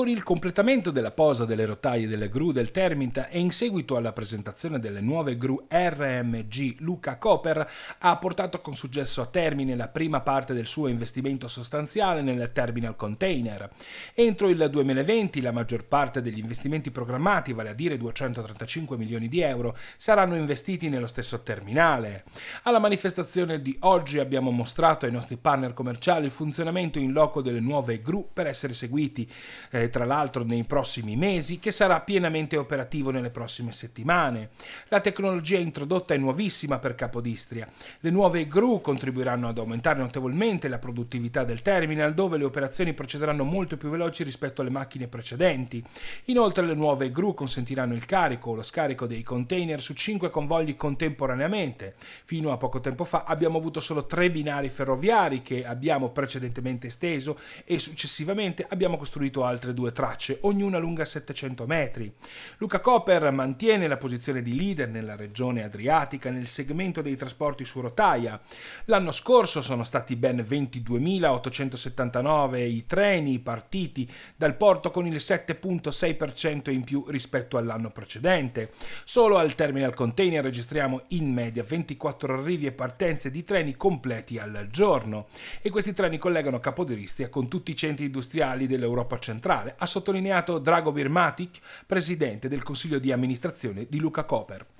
Con il completamento della posa delle rotaie delle gru del Terminta e in seguito alla presentazione delle nuove gru RMG Luca Copper ha portato con successo a termine la prima parte del suo investimento sostanziale nel terminal container. Entro il 2020 la maggior parte degli investimenti programmati, vale a dire 235 milioni di euro, saranno investiti nello stesso terminale. Alla manifestazione di oggi abbiamo mostrato ai nostri partner commerciali il funzionamento in loco delle nuove gru per essere seguiti eh, tra l'altro nei prossimi mesi, che sarà pienamente operativo nelle prossime settimane. La tecnologia introdotta è nuovissima per Capodistria. Le nuove gru contribuiranno ad aumentare notevolmente la produttività del terminal, dove le operazioni procederanno molto più veloci rispetto alle macchine precedenti. Inoltre le nuove gru consentiranno il carico o lo scarico dei container su 5 convogli contemporaneamente. Fino a poco tempo fa abbiamo avuto solo 3 binari ferroviari che abbiamo precedentemente esteso e successivamente abbiamo costruito altre due due tracce, ognuna lunga 700 metri. Luca Copper mantiene la posizione di leader nella regione adriatica nel segmento dei trasporti su rotaia. L'anno scorso sono stati ben 22.879 i treni partiti dal porto con il 7.6% in più rispetto all'anno precedente. Solo al terminal container registriamo in media 24 arrivi e partenze di treni completi al giorno e questi treni collegano Capodistria con tutti i centri industriali dell'Europa centrale mondiale, ha sottolineato Dragomir Matic, presidente del consiglio di amministrazione di Luca Koper.